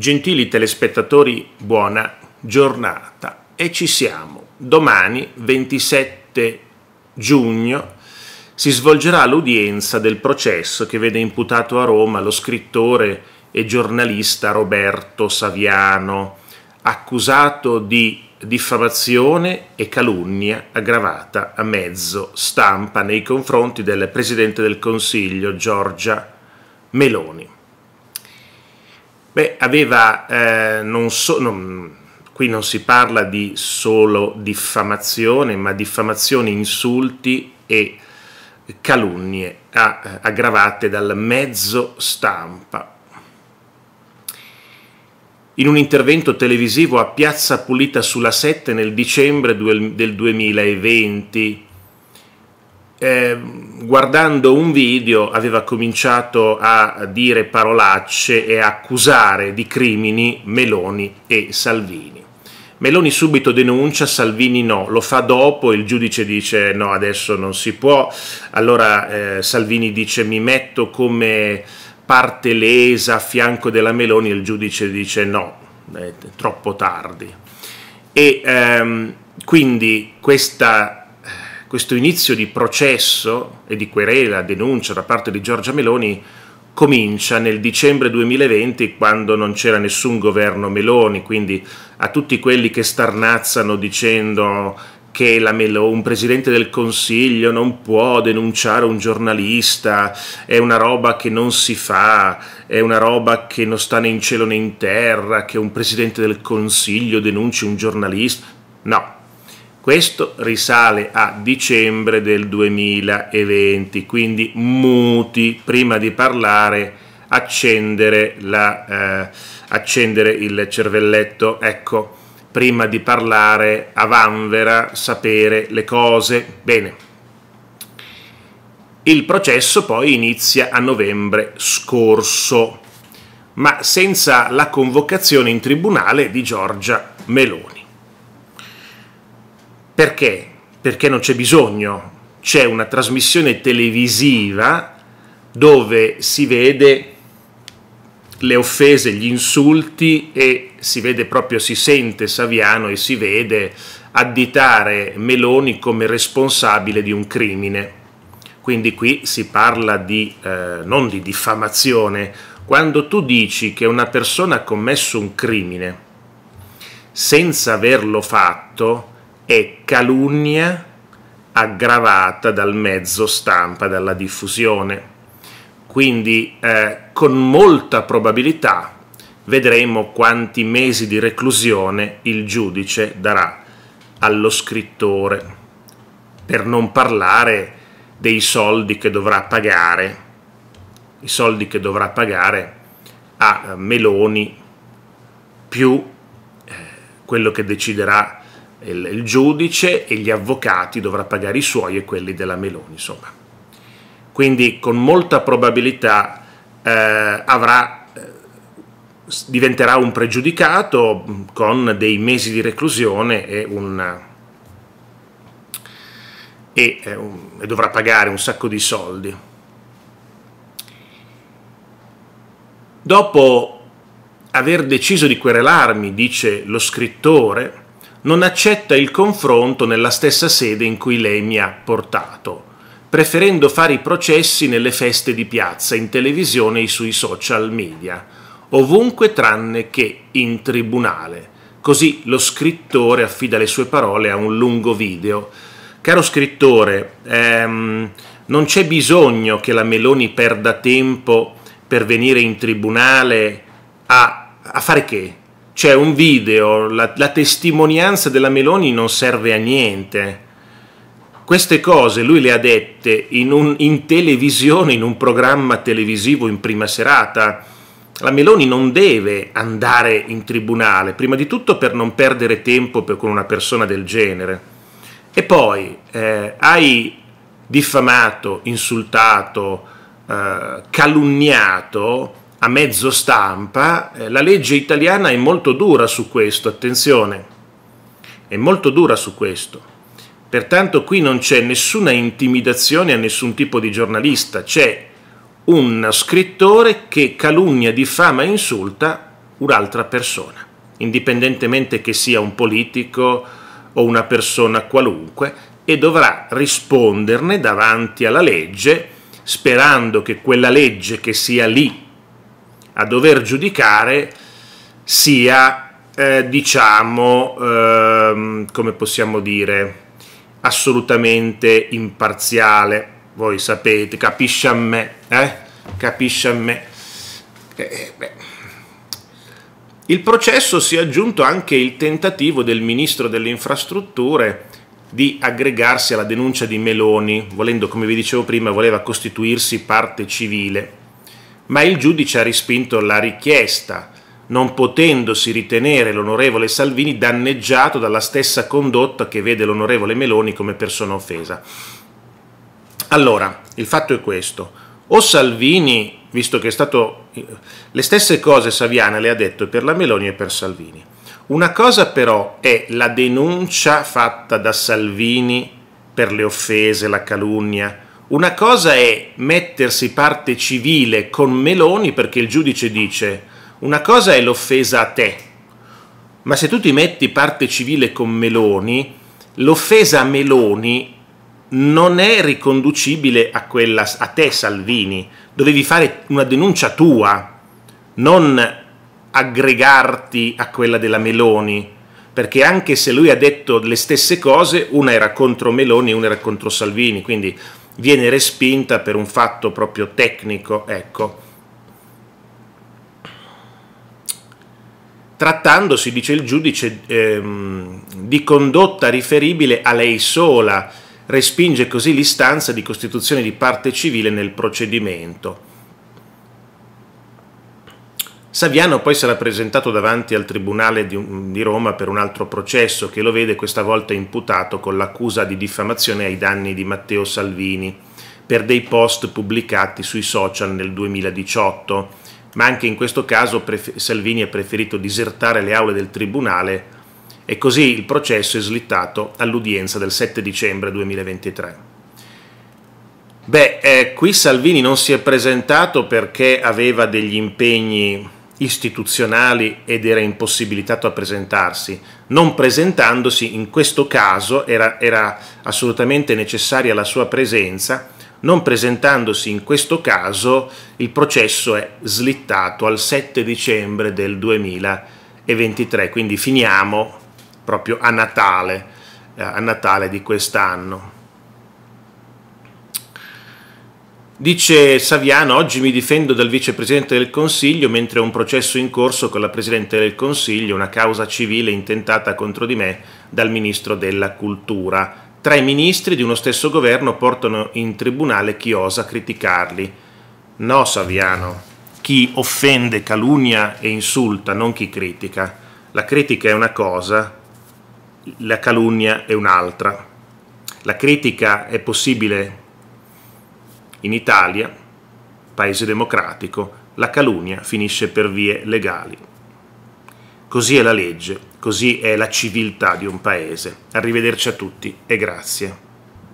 Gentili telespettatori, buona giornata e ci siamo. Domani 27 giugno si svolgerà l'udienza del processo che vede imputato a Roma lo scrittore e giornalista Roberto Saviano, accusato di diffamazione e calunnia aggravata a mezzo stampa nei confronti del Presidente del Consiglio Giorgia Meloni. Beh, aveva, eh, non solo. qui non si parla di solo diffamazione, ma diffamazioni, insulti e calunnie a, aggravate dal mezzo stampa. In un intervento televisivo a Piazza Pulita sulla 7 nel dicembre del 2020, eh, guardando un video aveva cominciato a dire parolacce e a accusare di crimini Meloni e Salvini. Meloni subito denuncia, Salvini no, lo fa dopo, il giudice dice no, adesso non si può, allora eh, Salvini dice mi metto come parte lesa a fianco della Meloni, il giudice dice no, è eh, troppo tardi. E ehm, quindi questa questo inizio di processo e di querela, denuncia da parte di Giorgia Meloni comincia nel dicembre 2020 quando non c'era nessun governo Meloni, quindi a tutti quelli che starnazzano dicendo che Melo, un presidente del Consiglio non può denunciare un giornalista, è una roba che non si fa, è una roba che non sta né in cielo né in terra, che un presidente del Consiglio denunci un giornalista. No, questo risale a dicembre del 2020, quindi muti prima di parlare, accendere, la, eh, accendere il cervelletto. Ecco, prima di parlare a vanvera, sapere le cose. Bene. Il processo poi inizia a novembre scorso, ma senza la convocazione in tribunale di Giorgia Meloni. Perché? Perché non c'è bisogno. C'è una trasmissione televisiva dove si vede le offese, gli insulti e si vede proprio, si sente Saviano e si vede additare Meloni come responsabile di un crimine. Quindi qui si parla di, eh, non di diffamazione, quando tu dici che una persona ha commesso un crimine senza averlo fatto, è calunnia aggravata dal mezzo stampa, dalla diffusione. Quindi eh, con molta probabilità vedremo quanti mesi di reclusione il giudice darà allo scrittore, per non parlare dei soldi che dovrà pagare, i soldi che dovrà pagare a Meloni più eh, quello che deciderà il, il giudice e gli avvocati dovrà pagare i suoi e quelli della Meloni, insomma. Quindi con molta probabilità eh, avrà, eh, diventerà un pregiudicato mm, con dei mesi di reclusione e, una, e, eh, un, e dovrà pagare un sacco di soldi. Dopo aver deciso di querelarmi, dice lo scrittore, non accetta il confronto nella stessa sede in cui lei mi ha portato, preferendo fare i processi nelle feste di piazza, in televisione e sui social media, ovunque tranne che in tribunale. Così lo scrittore affida le sue parole a un lungo video. Caro scrittore, ehm, non c'è bisogno che la Meloni perda tempo per venire in tribunale a, a fare che? cioè un video, la, la, testimonianza della Meloni non serve a niente. Queste cose lui le ha dette in, un, in, televisione, in un programma televisivo in prima serata. La Meloni non deve andare in tribunale, prima di tutto per non perdere tempo per, con una persona del genere. E poi eh, hai diffamato, insultato, eh, calunniato a mezzo stampa, eh, la legge italiana è molto dura su questo, attenzione, è molto dura su questo. Pertanto qui non c'è nessuna intimidazione a nessun tipo di giornalista, c'è un scrittore che calunnia, diffama e insulta un'altra persona, indipendentemente che sia un politico o una persona qualunque, e dovrà risponderne davanti alla legge, sperando che quella legge che sia lì a dover giudicare sia, eh, diciamo, ehm, come possiamo dire, assolutamente imparziale. Voi sapete, capisce a me, eh? Capisce a me. Eh, eh il processo si è aggiunto anche il tentativo del ministro delle infrastrutture di aggregarsi alla denuncia di Meloni, volendo, come vi dicevo prima, voleva costituirsi parte civile ma il giudice ha respinto la richiesta, non potendosi ritenere l'onorevole Salvini danneggiato dalla stessa condotta che vede l'onorevole Meloni come persona offesa. Allora, il fatto è questo. O Salvini, visto che è stato... Le stesse cose Saviana le ha detto per la Meloni e per Salvini. Una cosa però è la denuncia fatta da Salvini per le offese, la calunnia, una cosa è mettersi parte civile con Meloni perché il giudice dice una cosa è l'offesa a te, ma se tu ti metti parte civile con Meloni, l'offesa a Meloni non è riconducibile a, quella, a te Salvini, dovevi fare una denuncia tua, non aggregarti a quella della Meloni perché anche se lui ha detto le stesse cose, una era contro Meloni e una era contro Salvini, quindi viene respinta per un fatto proprio tecnico, ecco. Trattandosi, dice il giudice, ehm, di condotta riferibile a lei sola, respinge così l'istanza di costituzione di parte civile nel procedimento. Saviano poi sarà presentato davanti al Tribunale di, di, Roma per un altro processo che lo vede questa volta imputato con l'accusa di diffamazione ai danni di Matteo Salvini per dei post pubblicati sui social nel 2018, ma anche in questo caso Salvini ha preferito disertare le aule del Tribunale e così il processo è slittato all'udienza del 7 dicembre 2023. Beh, eh, qui Salvini non si è presentato perché aveva degli impegni istituzionali ed era impossibilitato a presentarsi. Non presentandosi, in questo caso era, era assolutamente necessaria la sua presenza, non presentandosi in questo caso il processo è slittato al 7 dicembre del 2023, quindi finiamo proprio a Natale, eh, a Natale di quest'anno. Dice Saviano, oggi mi difendo dal vicepresidente del Consiglio mentre ho un processo in corso con la presidente del Consiglio, una causa civile intentata contro di me dal ministro della Cultura. Tre ministri di uno stesso governo portano in tribunale chi osa criticarli. No, Saviano, chi offende, calunnia e insulta, non chi critica. La critica è una cosa, la calunnia è un'altra. La critica è possibile in Italia, paese democratico, la calunnia finisce per vie legali. Così è la legge, così è la civiltà di un paese. Arrivederci a tutti e grazie.